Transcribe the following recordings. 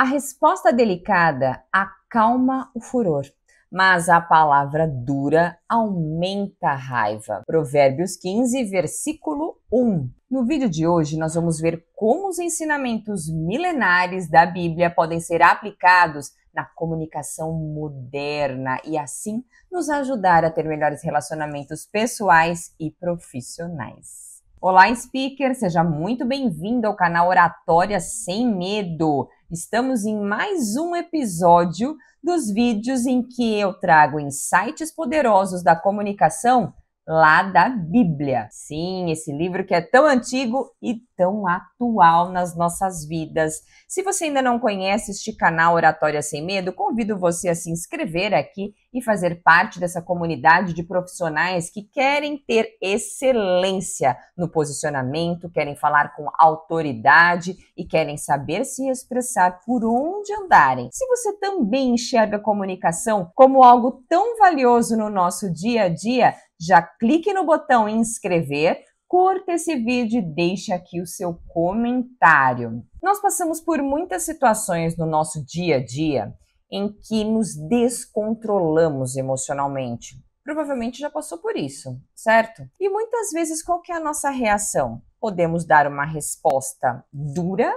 A resposta delicada acalma o furor, mas a palavra dura aumenta a raiva. Provérbios 15, versículo 1. No vídeo de hoje, nós vamos ver como os ensinamentos milenares da Bíblia podem ser aplicados na comunicação moderna e assim nos ajudar a ter melhores relacionamentos pessoais e profissionais. Olá, speaker! Seja muito bem-vindo ao canal Oratória Sem Medo. Estamos em mais um episódio dos vídeos em que eu trago insights poderosos da comunicação lá da Bíblia. Sim, esse livro que é tão antigo e tão atual nas nossas vidas. Se você ainda não conhece este canal Oratória Sem Medo, convido você a se inscrever aqui e fazer parte dessa comunidade de profissionais que querem ter excelência no posicionamento, querem falar com autoridade e querem saber se expressar por onde andarem. Se você também enxerga a comunicação como algo tão valioso no nosso dia a dia, já clique no botão inscrever, curta esse vídeo e deixe aqui o seu comentário. Nós passamos por muitas situações no nosso dia a dia em que nos descontrolamos emocionalmente. Provavelmente já passou por isso, certo? E muitas vezes qual é a nossa reação? Podemos dar uma resposta dura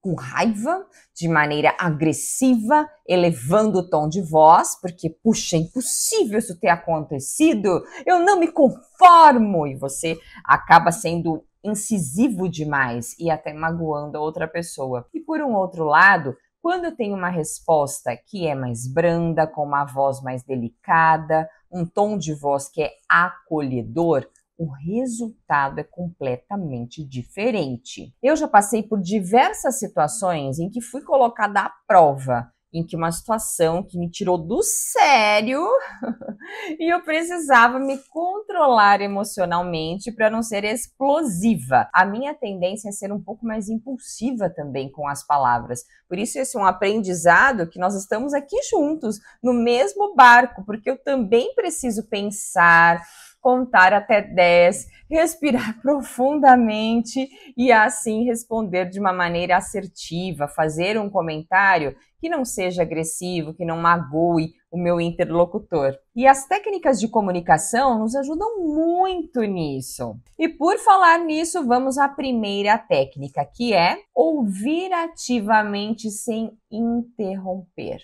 com raiva, de maneira agressiva, elevando o tom de voz, porque, puxa, é impossível isso ter acontecido, eu não me conformo, e você acaba sendo incisivo demais e até magoando a outra pessoa. E por um outro lado, quando eu tenho uma resposta que é mais branda, com uma voz mais delicada, um tom de voz que é acolhedor, o resultado é completamente diferente. Eu já passei por diversas situações em que fui colocada à prova, em que uma situação que me tirou do sério e eu precisava me controlar emocionalmente para não ser explosiva. A minha tendência é ser um pouco mais impulsiva também com as palavras. Por isso esse é um aprendizado que nós estamos aqui juntos no mesmo barco, porque eu também preciso pensar, contar até 10, respirar profundamente e assim responder de uma maneira assertiva, fazer um comentário que não seja agressivo, que não magoe o meu interlocutor. E as técnicas de comunicação nos ajudam muito nisso. E por falar nisso, vamos à primeira técnica, que é ouvir ativamente sem interromper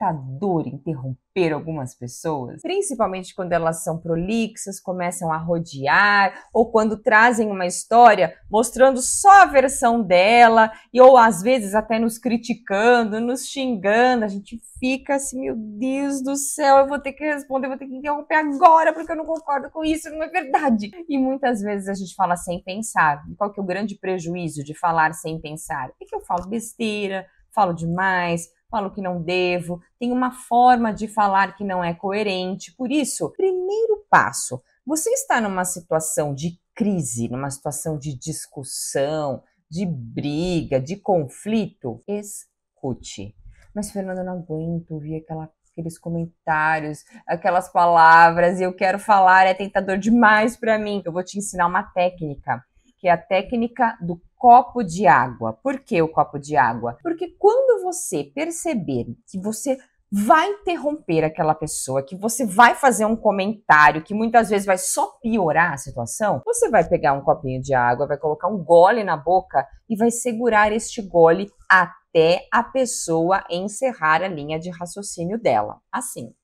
tentador interromper algumas pessoas, principalmente quando elas são prolixas, começam a rodear ou quando trazem uma história mostrando só a versão dela e ou às vezes até nos criticando, nos xingando, a gente fica assim, meu Deus do céu, eu vou ter que responder, vou ter que interromper agora porque eu não concordo com isso, não é verdade. E muitas vezes a gente fala sem pensar. E qual que é o grande prejuízo de falar sem pensar? É que eu falo besteira, falo demais, falo que não devo, tem uma forma de falar que não é coerente. Por isso, primeiro passo, você está numa situação de crise, numa situação de discussão, de briga, de conflito, escute. Mas, Fernanda, eu não aguento ouvir aquela, aqueles comentários, aquelas palavras, e eu quero falar, é tentador demais para mim. Eu vou te ensinar uma técnica que é a técnica do copo de água. Por que o copo de água? Porque quando você perceber que você vai interromper aquela pessoa, que você vai fazer um comentário que muitas vezes vai só piorar a situação, você vai pegar um copinho de água, vai colocar um gole na boca e vai segurar este gole até a pessoa encerrar a linha de raciocínio dela. Assim.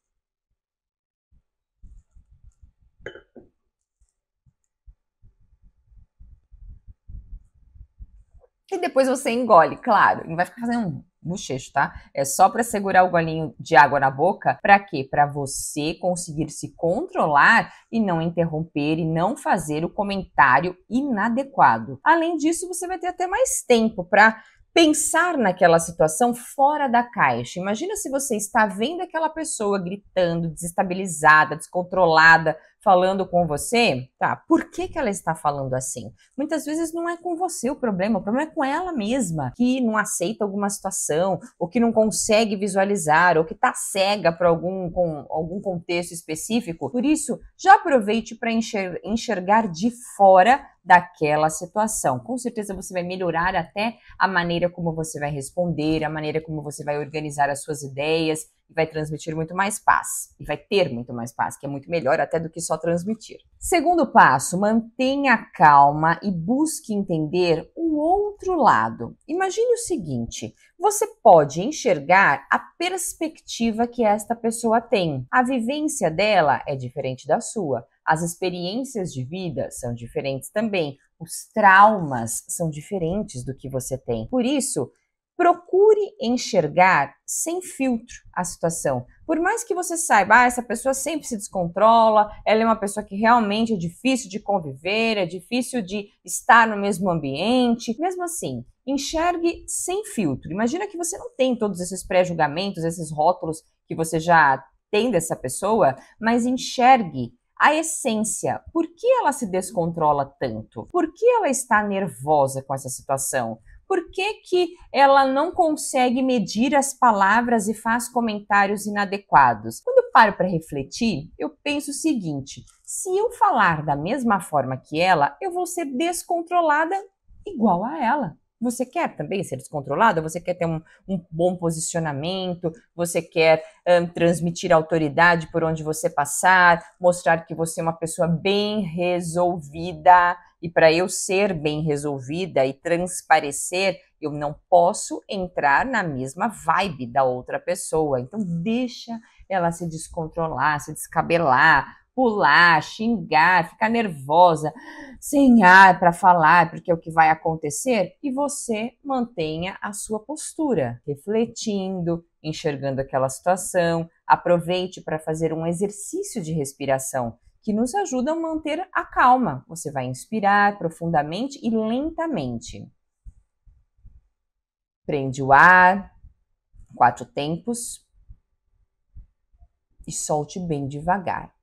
E depois você engole, claro. Não vai ficar fazendo um bochecho, tá? É só para segurar o golinho de água na boca. Para quê? Para você conseguir se controlar e não interromper e não fazer o comentário inadequado. Além disso, você vai ter até mais tempo para pensar naquela situação fora da caixa. Imagina se você está vendo aquela pessoa gritando, desestabilizada, descontrolada, falando com você, tá? Por que, que ela está falando assim? Muitas vezes não é com você o problema, o problema é com ela mesma, que não aceita alguma situação, ou que não consegue visualizar, ou que está cega para algum, com, algum contexto específico. Por isso, já aproveite para enxergar de fora daquela situação. Com certeza você vai melhorar até a maneira como você vai responder, a maneira como você vai organizar as suas ideias e vai transmitir muito mais paz. E vai ter muito mais paz, que é muito melhor até do que só transmitir. Segundo passo, mantenha a calma e busque entender o outro lado. Imagine o seguinte: você pode enxergar a perspectiva que esta pessoa tem. A vivência dela é diferente da sua as experiências de vida são diferentes também, os traumas são diferentes do que você tem. Por isso, procure enxergar sem filtro a situação. Por mais que você saiba, ah, essa pessoa sempre se descontrola, ela é uma pessoa que realmente é difícil de conviver, é difícil de estar no mesmo ambiente. Mesmo assim, enxergue sem filtro. Imagina que você não tem todos esses pré-julgamentos, esses rótulos que você já tem dessa pessoa, mas enxergue a essência. Por que ela se descontrola tanto? Por que ela está nervosa com essa situação? Por que, que ela não consegue medir as palavras e faz comentários inadequados? Quando eu paro para refletir, eu penso o seguinte: se eu falar da mesma forma que ela, eu vou ser descontrolada igual a ela. Você quer também ser descontrolada? Você quer ter um, um bom posicionamento? Você quer um, transmitir autoridade por onde você passar? Mostrar que você é uma pessoa bem resolvida? E para eu ser bem resolvida e transparecer, eu não posso entrar na mesma vibe da outra pessoa. Então, deixa ela se descontrolar, se descabelar, pular, xingar, ficar nervosa, sem ar para falar, porque é o que vai acontecer, e você mantenha a sua postura, refletindo, enxergando aquela situação, aproveite para fazer um exercício de respiração que nos ajuda a manter a calma. Você vai inspirar profundamente e lentamente. Prende o ar, quatro tempos, e solte bem devagar.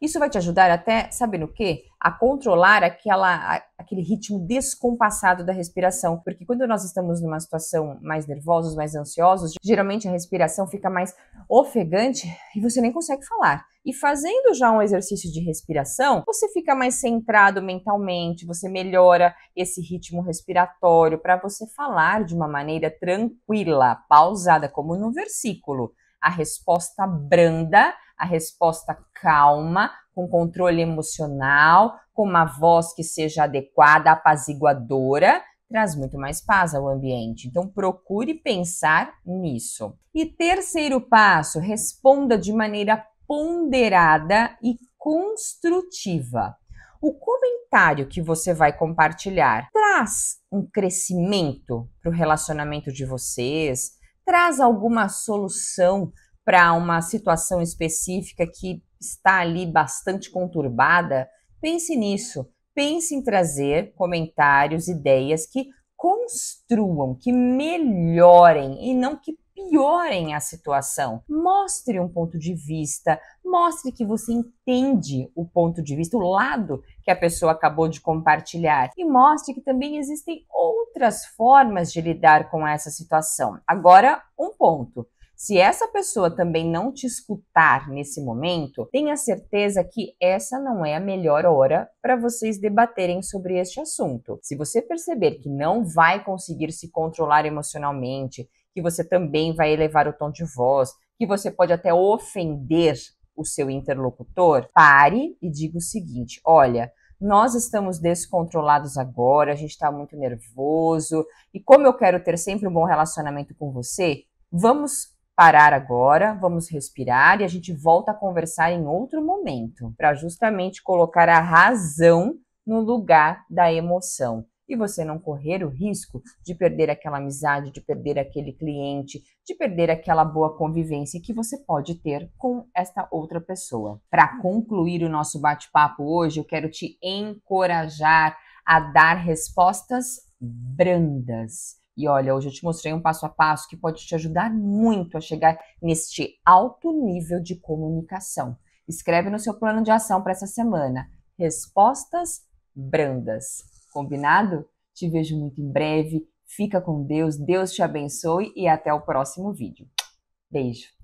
Isso vai te ajudar até, sabe no quê? A controlar aquela, aquele ritmo descompassado da respiração. Porque quando nós estamos numa situação mais nervosos, mais ansiosos, geralmente a respiração fica mais ofegante e você nem consegue falar. E fazendo já um exercício de respiração, você fica mais centrado mentalmente, você melhora esse ritmo respiratório para você falar de uma maneira tranquila, pausada, como no versículo. A resposta branda a resposta calma, com controle emocional, com uma voz que seja adequada, apaziguadora, traz muito mais paz ao ambiente. Então, procure pensar nisso. E terceiro passo, responda de maneira ponderada e construtiva. O comentário que você vai compartilhar traz um crescimento para o relacionamento de vocês, traz alguma solução para uma situação específica que está ali bastante conturbada, pense nisso. Pense em trazer comentários, ideias que construam, que melhorem e não que piorem a situação. Mostre um ponto de vista, mostre que você entende o ponto de vista, o lado que a pessoa acabou de compartilhar e mostre que também existem outras formas de lidar com essa situação. Agora, um ponto. Se essa pessoa também não te escutar nesse momento, tenha certeza que essa não é a melhor hora para vocês debaterem sobre este assunto. Se você perceber que não vai conseguir se controlar emocionalmente, que você também vai elevar o tom de voz, que você pode até ofender o seu interlocutor, pare e diga o seguinte: olha, nós estamos descontrolados agora, a gente está muito nervoso, e como eu quero ter sempre um bom relacionamento com você, vamos parar agora, vamos respirar e a gente volta a conversar em outro momento, para justamente colocar a razão no lugar da emoção. E você não correr o risco de perder aquela amizade, de perder aquele cliente, de perder aquela boa convivência que você pode ter com esta outra pessoa. Para concluir o nosso bate-papo hoje, eu quero te encorajar a dar respostas brandas e olha, hoje eu te mostrei um passo a passo que pode te ajudar muito a chegar neste alto nível de comunicação. Escreve no seu plano de ação para essa semana. Respostas brandas. Combinado? Te vejo muito em breve. Fica com Deus, Deus te abençoe e até o próximo vídeo. Beijo!